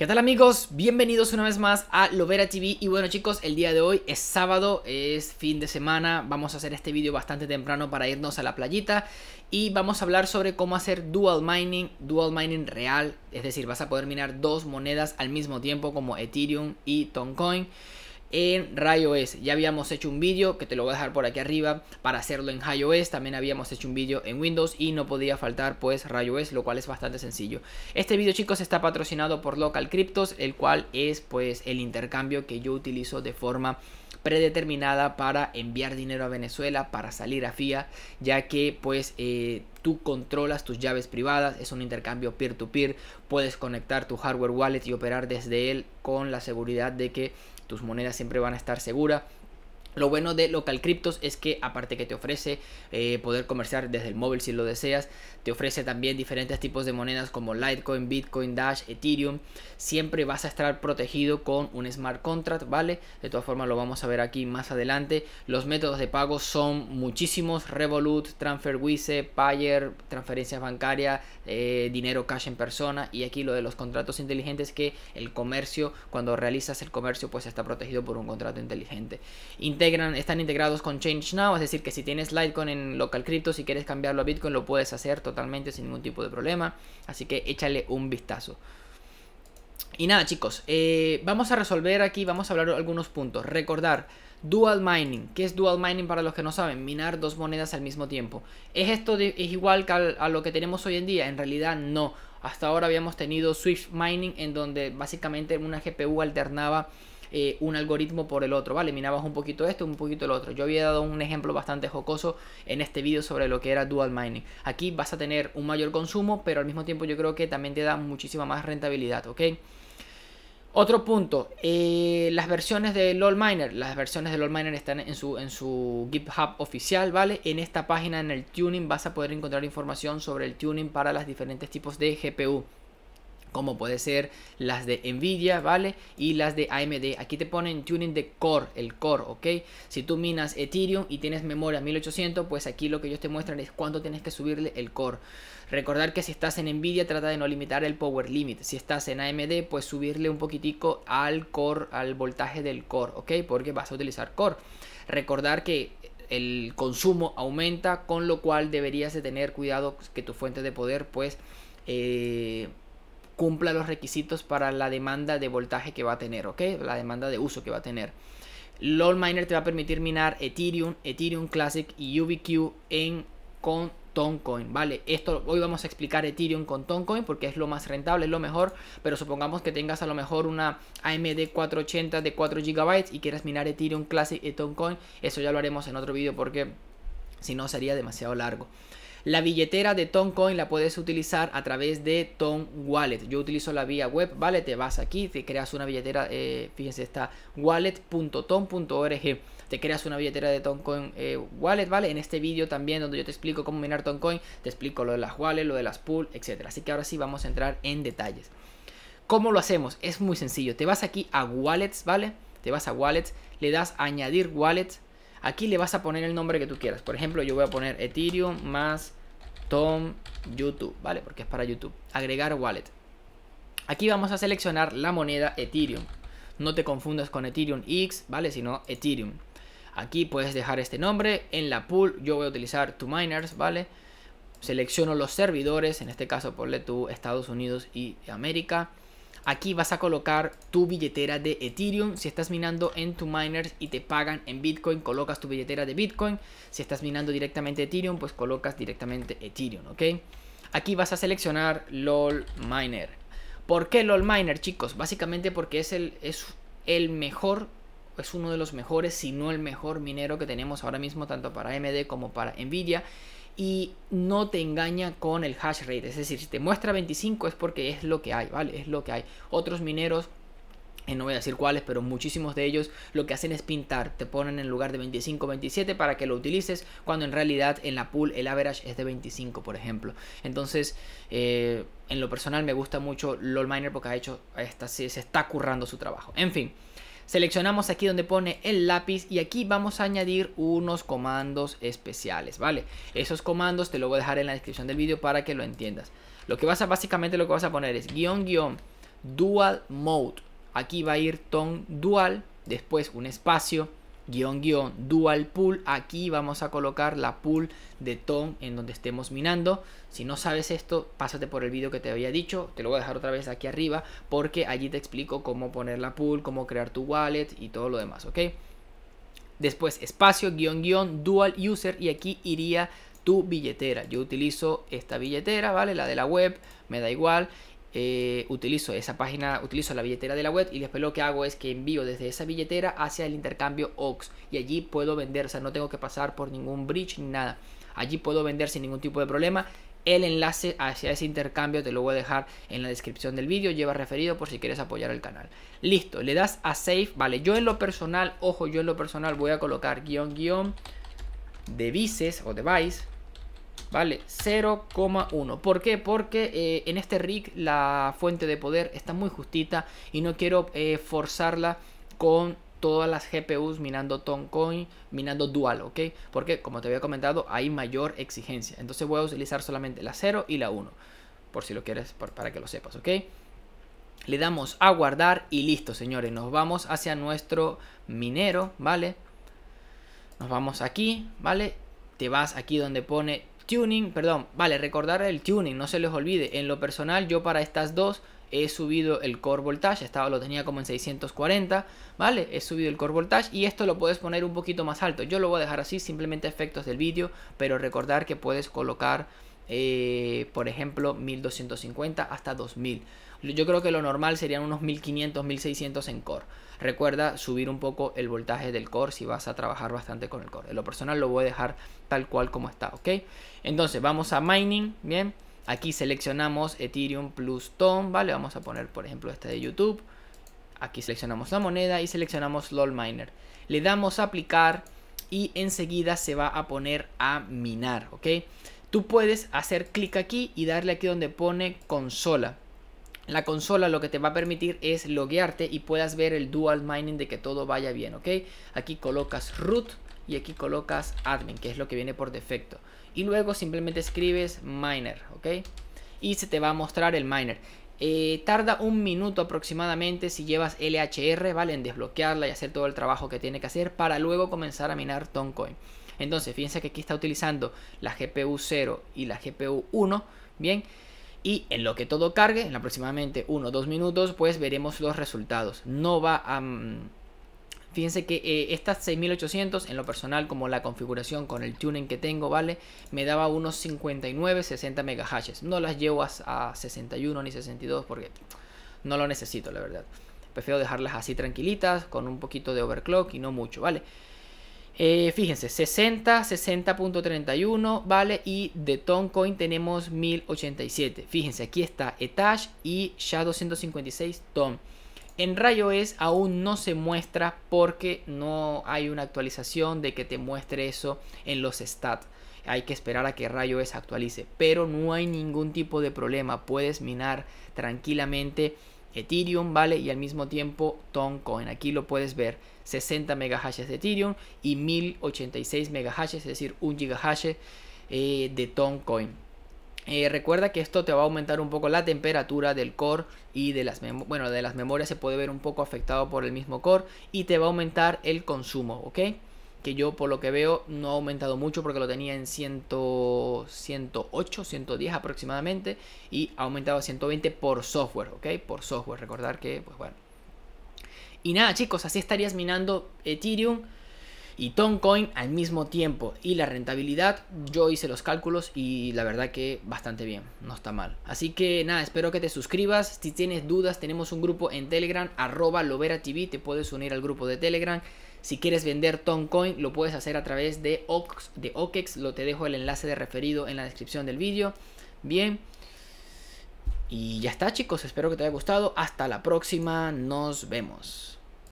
¿Qué tal amigos? Bienvenidos una vez más a Lovera TV y bueno chicos, el día de hoy es sábado, es fin de semana, vamos a hacer este vídeo bastante temprano para irnos a la playita y vamos a hablar sobre cómo hacer dual mining, dual mining real, es decir, vas a poder minar dos monedas al mismo tiempo como Ethereum y Toncoin en iOS. Ya habíamos hecho un vídeo que te lo voy a dejar por aquí arriba para hacerlo en iOS. También habíamos hecho un vídeo en Windows y no podía faltar pues iOS, lo cual es bastante sencillo. Este vídeo chicos está patrocinado por Local Cryptos, el cual es pues el intercambio que yo utilizo de forma predeterminada para enviar dinero a Venezuela, para salir a FIA, ya que pues eh, tú controlas tus llaves privadas, es un intercambio peer to -peer. puedes conectar tu hardware wallet y operar desde él con la seguridad de que tus monedas siempre van a estar seguras lo bueno de Local Cryptos es que aparte que te ofrece eh, poder comerciar desde el móvil si lo deseas, te ofrece también diferentes tipos de monedas como Litecoin, Bitcoin, Dash, Ethereum. Siempre vas a estar protegido con un smart contract, ¿vale? De todas formas lo vamos a ver aquí más adelante. Los métodos de pago son muchísimos. Revolut, TransferWise, Payer, transferencias bancarias, eh, dinero cash en persona. Y aquí lo de los contratos inteligentes que el comercio, cuando realizas el comercio, pues está protegido por un contrato inteligente están integrados con Change Now, es decir, que si tienes Litecoin en local crypto, si quieres cambiarlo a Bitcoin, lo puedes hacer totalmente sin ningún tipo de problema. Así que échale un vistazo. Y nada, chicos, eh, vamos a resolver aquí, vamos a hablar algunos puntos. Recordar, dual mining. ¿Qué es dual mining para los que no saben? Minar dos monedas al mismo tiempo. ¿Es esto es igual a lo que tenemos hoy en día? En realidad no. Hasta ahora habíamos tenido Swift Mining en donde básicamente una GPU alternaba eh, un algoritmo por el otro, ¿vale? Minabas un poquito esto, un poquito el otro. Yo había dado un ejemplo bastante jocoso en este vídeo sobre lo que era dual mining. Aquí vas a tener un mayor consumo, pero al mismo tiempo yo creo que también te da muchísima más rentabilidad, ¿ok? Otro punto, eh, las versiones de LOL Las versiones de LOL están en su, en su GitHub oficial, ¿vale? En esta página, en el tuning, vas a poder encontrar información sobre el tuning para los diferentes tipos de GPU como puede ser las de Nvidia, ¿vale? Y las de AMD. Aquí te ponen tuning de core, el core, ¿ok? Si tú minas Ethereum y tienes memoria 1800, pues aquí lo que ellos te muestran es cuánto tienes que subirle el core. Recordar que si estás en Nvidia trata de no limitar el power limit. Si estás en AMD, pues subirle un poquitico al core, al voltaje del core, ¿ok? Porque vas a utilizar core. Recordar que el consumo aumenta, con lo cual deberías de tener cuidado que tu fuente de poder, pues... Eh, cumpla los requisitos para la demanda de voltaje que va a tener, ¿ok? La demanda de uso que va a tener. LOL Miner te va a permitir minar Ethereum, Ethereum Classic y UBQ en con Toncoin, ¿vale? Esto hoy vamos a explicar Ethereum con Toncoin porque es lo más rentable, es lo mejor, pero supongamos que tengas a lo mejor una AMD 480 de 4 GB y quieras minar Ethereum Classic y Toncoin, eso ya lo haremos en otro vídeo porque si no sería demasiado largo. La billetera de Toncoin la puedes utilizar a través de Ton Wallet. Yo utilizo la vía web, ¿vale? Te vas aquí, te creas una billetera, eh, fíjense, está wallet.ton.org. Te creas una billetera de Toncoin eh, Wallet, ¿vale? En este vídeo también donde yo te explico cómo minar Toncoin, te explico lo de las wallets, lo de las pool, etc. Así que ahora sí vamos a entrar en detalles. ¿Cómo lo hacemos? Es muy sencillo. Te vas aquí a Wallets, ¿vale? Te vas a Wallets, le das añadir Wallets Aquí le vas a poner el nombre que tú quieras. Por ejemplo, yo voy a poner Ethereum más Tom YouTube, ¿vale? Porque es para YouTube. Agregar wallet. Aquí vamos a seleccionar la moneda Ethereum. No te confundas con Ethereum X, ¿vale? Sino Ethereum. Aquí puedes dejar este nombre. En la pool yo voy a utilizar tu miners, ¿vale? Selecciono los servidores, en este caso ponle tú Estados Unidos y América. Aquí vas a colocar tu billetera de Ethereum. Si estás minando en tu miner y te pagan en Bitcoin, colocas tu billetera de Bitcoin. Si estás minando directamente Ethereum, pues colocas directamente Ethereum, ¿ok? Aquí vas a seleccionar LOL Miner. ¿Por qué LOL Miner, chicos? Básicamente porque es el, es el mejor es uno de los mejores, si no el mejor minero que tenemos ahora mismo, tanto para AMD como para Nvidia y no te engaña con el hash rate. Es decir, si te muestra 25 es porque es lo que hay, ¿vale? Es lo que hay. Otros mineros, eh, no voy a decir cuáles, pero muchísimos de ellos lo que hacen es pintar. Te ponen en lugar de 25, 27 para que lo utilices, cuando en realidad en la pool el average es de 25, por ejemplo. Entonces, eh, en lo personal me gusta mucho LOL Miner porque ha hecho, esta, se está currando su trabajo. En fin. Seleccionamos aquí donde pone el lápiz y aquí vamos a añadir unos comandos especiales, ¿vale? Esos comandos te lo voy a dejar en la descripción del vídeo para que lo entiendas. Lo que vas a, básicamente lo que vas a poner es guión guión dual mode. Aquí va a ir ton dual, después un espacio, guión guión dual pool aquí vamos a colocar la pool de ton en donde estemos minando si no sabes esto pásate por el vídeo que te había dicho te lo voy a dejar otra vez aquí arriba porque allí te explico cómo poner la pool cómo crear tu wallet y todo lo demás ok después espacio guión guión dual user y aquí iría tu billetera yo utilizo esta billetera vale la de la web me da igual eh, utilizo esa página, utilizo la billetera de la web y después lo que hago es que envío desde esa billetera hacia el intercambio OX y allí puedo vender, o sea, no tengo que pasar por ningún bridge ni nada. Allí puedo vender sin ningún tipo de problema. El enlace hacia ese intercambio te lo voy a dejar en la descripción del vídeo, lleva referido por si quieres apoyar el canal. Listo, le das a save, vale, yo en lo personal, ojo, yo en lo personal voy a colocar guión guión devices o device ¿vale? 0,1. ¿Por qué? Porque eh, en este rig la fuente de poder está muy justita y no quiero eh, forzarla con todas las GPUs minando coin minando Dual, ¿ok? Porque como te había comentado, hay mayor exigencia. Entonces voy a utilizar solamente la 0 y la 1, por si lo quieres, para que lo sepas, ¿ok? Le damos a guardar y listo, señores. Nos vamos hacia nuestro minero, ¿vale? Nos vamos aquí, ¿vale? Te vas aquí donde pone tuning, perdón, vale, recordar el tuning, no se les olvide. En lo personal, yo para estas dos he subido el core voltage, estaba, lo tenía como en 640, ¿vale? He subido el core voltage y esto lo puedes poner un poquito más alto. Yo lo voy a dejar así, simplemente efectos del vídeo, pero recordar que puedes colocar, eh, por ejemplo, 1250 hasta 2000. Yo creo que lo normal serían unos 1500, 1600 en core. Recuerda subir un poco el voltaje del core si vas a trabajar bastante con el core. En lo personal lo voy a dejar tal cual como está, ¿ok? Entonces vamos a mining, ¿bien? Aquí seleccionamos Ethereum plus Tom, ¿vale? Vamos a poner por ejemplo este de YouTube. Aquí seleccionamos la moneda y seleccionamos LOL Miner. Le damos a aplicar y enseguida se va a poner a minar, ¿ok? Tú puedes hacer clic aquí y darle aquí donde pone consola la consola lo que te va a permitir es loguearte y puedas ver el dual mining de que todo vaya bien, ¿ok? Aquí colocas root y aquí colocas admin, que es lo que viene por defecto. Y luego simplemente escribes miner, ¿ok? Y se te va a mostrar el miner. Eh, tarda un minuto aproximadamente si llevas LHR, ¿vale? En desbloquearla y hacer todo el trabajo que tiene que hacer para luego comenzar a minar Toncoin. Entonces, fíjense que aquí está utilizando la GPU 0 y la GPU 1, ¿bien? bien y en lo que todo cargue, en aproximadamente 1 o 2 minutos, pues veremos los resultados. No va a... Mm, fíjense que eh, estas 6800 en lo personal como la configuración con el tuning que tengo, ¿vale? Me daba unos 59, 60 MHz, No las llevo a, 61 ni 62 porque no lo necesito, la verdad. Prefiero dejarlas así tranquilitas con un poquito de overclock y no mucho, ¿vale? vale eh, fíjense, 60, 60.31, ¿vale? Y de Toncoin tenemos 1087. Fíjense, aquí está Etash y ya 256 Ton. En RayOS aún no se muestra porque no hay una actualización de que te muestre eso en los stats. Hay que esperar a que RayOS actualice, pero no hay ningún tipo de problema. Puedes minar tranquilamente Ethereum, ¿vale? Y al mismo tiempo Toncoin. Aquí lo puedes ver. 60 megahashes de Ethereum y 1086 megahashes, es decir, un gigahash eh, de Toncoin. Eh, recuerda que esto te va a aumentar un poco la temperatura del core y de las, bueno, de las memorias se puede ver un poco afectado por el mismo core y te va a aumentar el consumo, ¿ok? que yo por lo que veo no ha aumentado mucho porque lo tenía en 100, 108, 110 aproximadamente y ha aumentado a 120 por software, ¿ok? Por software, recordar que, pues bueno. Y nada chicos, así estarías minando Ethereum y Toncoin al mismo tiempo. Y la rentabilidad, yo hice los cálculos y la verdad que bastante bien, no está mal. Así que nada, espero que te suscribas. Si tienes dudas, tenemos un grupo en Telegram, arroba te puedes unir al grupo de Telegram. Si quieres vender Toncoin, lo puedes hacer a través de, Ox, de OKEX. Lo te dejo el enlace de referido en la descripción del vídeo. Bien. Y ya está chicos, espero que te haya gustado. Hasta la próxima, nos vemos.